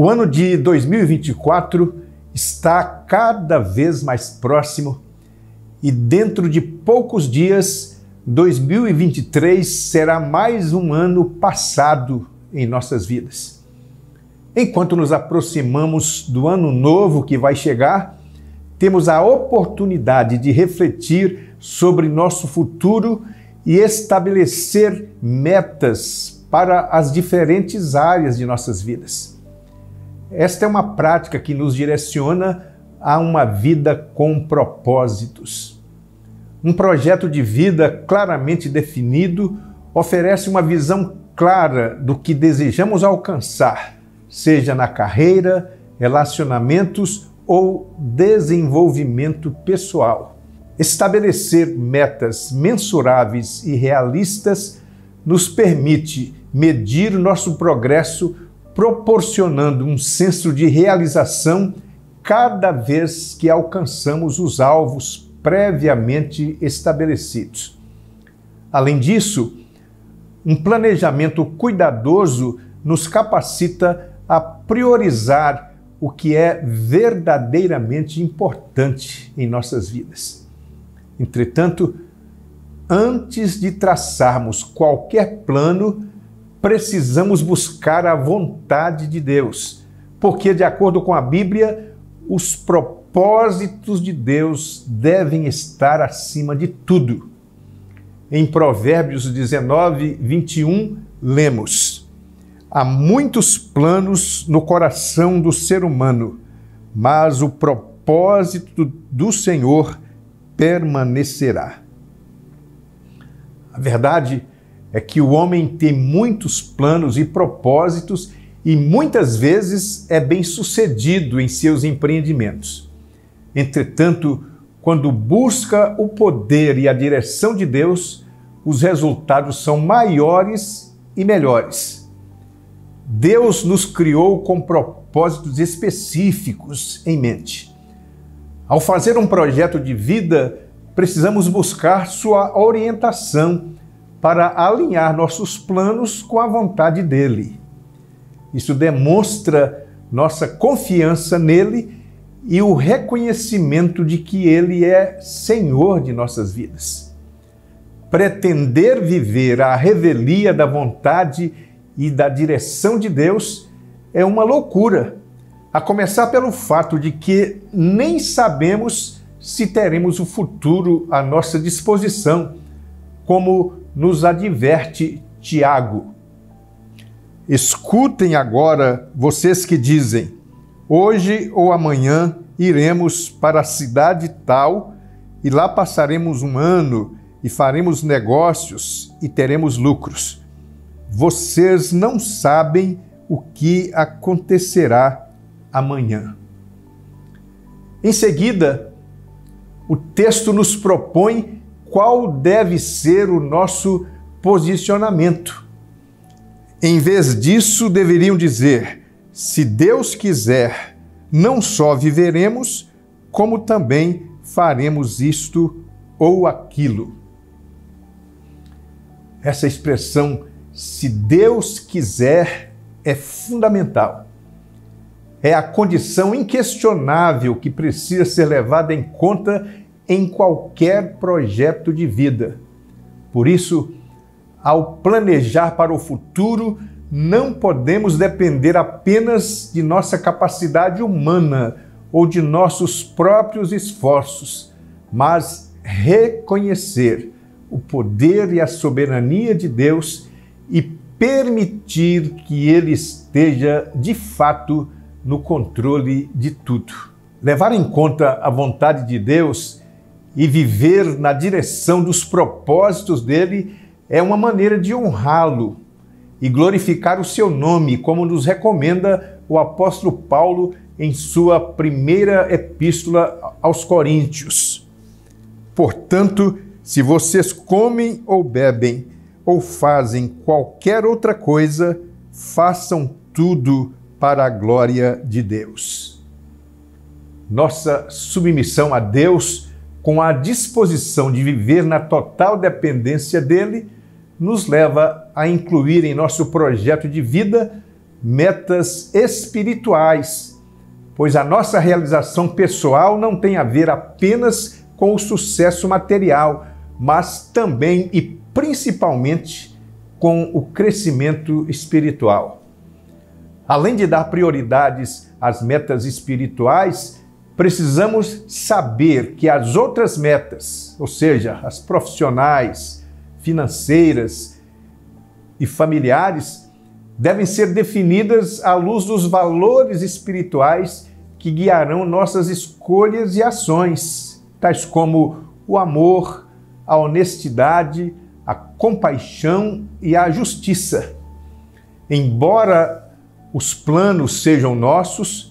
O ano de 2024 está cada vez mais próximo e dentro de poucos dias, 2023 será mais um ano passado em nossas vidas. Enquanto nos aproximamos do ano novo que vai chegar, temos a oportunidade de refletir sobre nosso futuro e estabelecer metas para as diferentes áreas de nossas vidas. Esta é uma prática que nos direciona a uma vida com propósitos. Um projeto de vida claramente definido oferece uma visão clara do que desejamos alcançar, seja na carreira, relacionamentos ou desenvolvimento pessoal. Estabelecer metas mensuráveis e realistas nos permite medir nosso progresso proporcionando um senso de realização cada vez que alcançamos os alvos previamente estabelecidos. Além disso, um planejamento cuidadoso nos capacita a priorizar o que é verdadeiramente importante em nossas vidas. Entretanto, antes de traçarmos qualquer plano, precisamos buscar a vontade de Deus, porque, de acordo com a Bíblia, os propósitos de Deus devem estar acima de tudo. Em Provérbios 19, 21, lemos: Há muitos planos no coração do ser humano, mas o propósito do Senhor permanecerá. A verdade é é que o homem tem muitos planos e propósitos e muitas vezes é bem sucedido em seus empreendimentos. Entretanto, quando busca o poder e a direção de Deus, os resultados são maiores e melhores. Deus nos criou com propósitos específicos em mente. Ao fazer um projeto de vida, precisamos buscar sua orientação para alinhar nossos planos com a vontade dele. Isso demonstra nossa confiança nele e o reconhecimento de que ele é senhor de nossas vidas. Pretender viver à revelia da vontade e da direção de Deus é uma loucura, a começar pelo fato de que nem sabemos se teremos o futuro à nossa disposição, como nos adverte Tiago. Escutem agora vocês que dizem: hoje ou amanhã iremos para a cidade tal e lá passaremos um ano e faremos negócios e teremos lucros. Vocês não sabem o que acontecerá amanhã. Em seguida, o texto nos propõe qual deve ser o nosso posicionamento. Em vez disso, deveriam dizer: se Deus quiser, não só viveremos, como também faremos isto ou aquilo. Essa expressão, se Deus quiser, é fundamental. É a condição inquestionável que precisa ser levada em conta em qualquer projeto de vida. Por isso, ao planejar para o futuro, não podemos depender apenas de nossa capacidade humana ou de nossos próprios esforços, mas reconhecer o poder e a soberania de Deus e permitir que Ele esteja de fato no controle de tudo. Levar em conta a vontade de Deus e viver na direção dos propósitos dele é uma maneira de honrá-lo e glorificar o seu nome, como nos recomenda o apóstolo Paulo em sua primeira epístola aos Coríntios. Portanto, se vocês comem ou bebem ou fazem qualquer outra coisa, façam tudo para a glória de Deus. Nossa submissão a Deus com a disposição de viver na total dependência dele, nos leva a incluir em nosso projeto de vida metas espirituais, pois a nossa realização pessoal não tem a ver apenas com o sucesso material, mas também e principalmente com o crescimento espiritual. Além de dar prioridades às metas espirituais, precisamos saber que as outras metas, ou seja, as profissionais, financeiras e familiares, devem ser definidas à luz dos valores espirituais que guiarão nossas escolhas e ações, tais como o amor, a honestidade, a compaixão e a justiça. Embora os planos sejam nossos,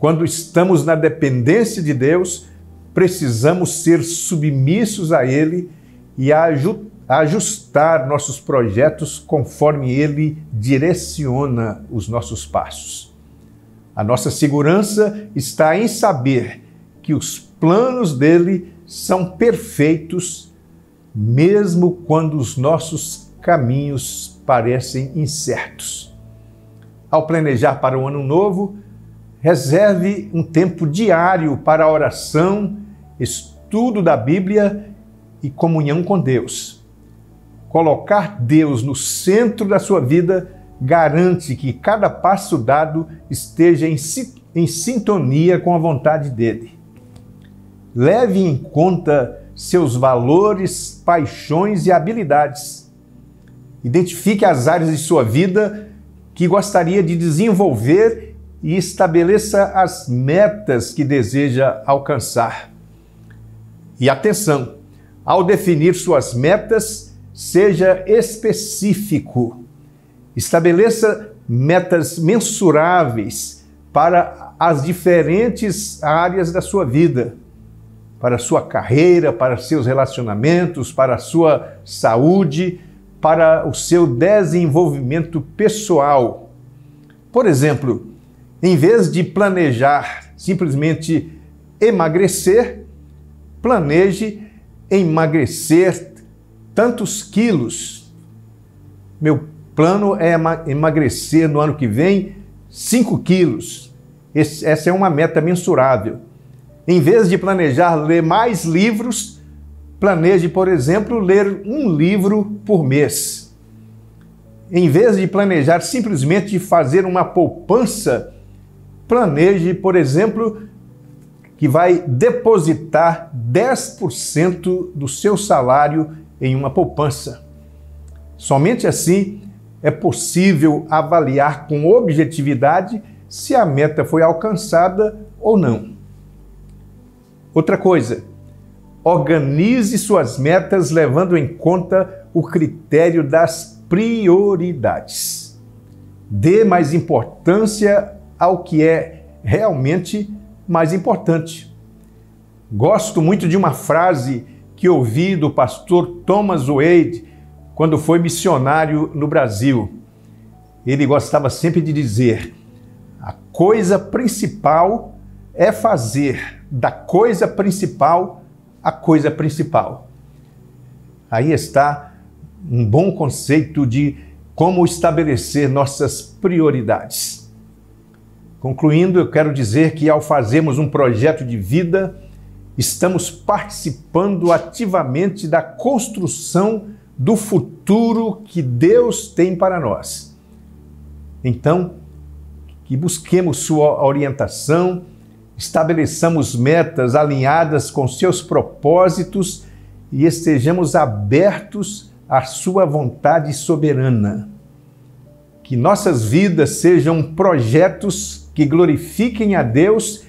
quando estamos na dependência de Deus, precisamos ser submissos a Ele e ajustar nossos projetos conforme Ele direciona os nossos passos. A nossa segurança está em saber que os planos dele são perfeitos, mesmo quando os nossos caminhos parecem incertos. Ao planejar para o ano novo, reserve um tempo diário para oração, estudo da Bíblia e comunhão com Deus. Colocar Deus no centro da sua vida garante que cada passo dado esteja em, em sintonia com a vontade dele. Leve em conta seus valores, paixões e habilidades. Identifique as áreas de sua vida que gostaria de desenvolver e estabeleça as metas que deseja alcançar. E atenção, ao definir suas metas, seja específico. Estabeleça metas mensuráveis para as diferentes áreas da sua vida, para a sua carreira, para seus relacionamentos, para a sua saúde, para o seu desenvolvimento pessoal. Por exemplo, em vez de planejar simplesmente emagrecer, planeje emagrecer tantos quilos. Meu plano é emagrecer no ano que vem 5 quilos. Esse, essa é uma meta mensurável. Em vez de planejar ler mais livros, planeje, por exemplo, ler um livro por mês. Em vez de planejar simplesmente fazer uma poupança planeje, por exemplo, que vai depositar 10% do seu salário em uma poupança. Somente assim é possível avaliar com objetividade se a meta foi alcançada ou não. Outra coisa, organize suas metas levando em conta o critério das prioridades. Dê mais importância ao que é realmente mais importante. Gosto muito de uma frase que ouvi do pastor Thomas Wade quando foi missionário no Brasil. Ele gostava sempre de dizer: a coisa principal é fazer da coisa principal a coisa principal. Aí está um bom conceito de como estabelecer nossas prioridades. Concluindo, eu quero dizer que ao fazermos um projeto de vida, estamos participando ativamente da construção do futuro que Deus tem para nós. Então, que busquemos sua orientação, estabeleçamos metas alinhadas com seus propósitos e estejamos abertos à sua vontade soberana. Que nossas vidas sejam projetos que glorifiquem a Deus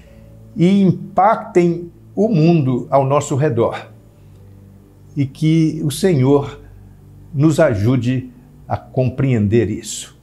e impactem o mundo ao nosso redor. E que o Senhor nos ajude a compreender isso.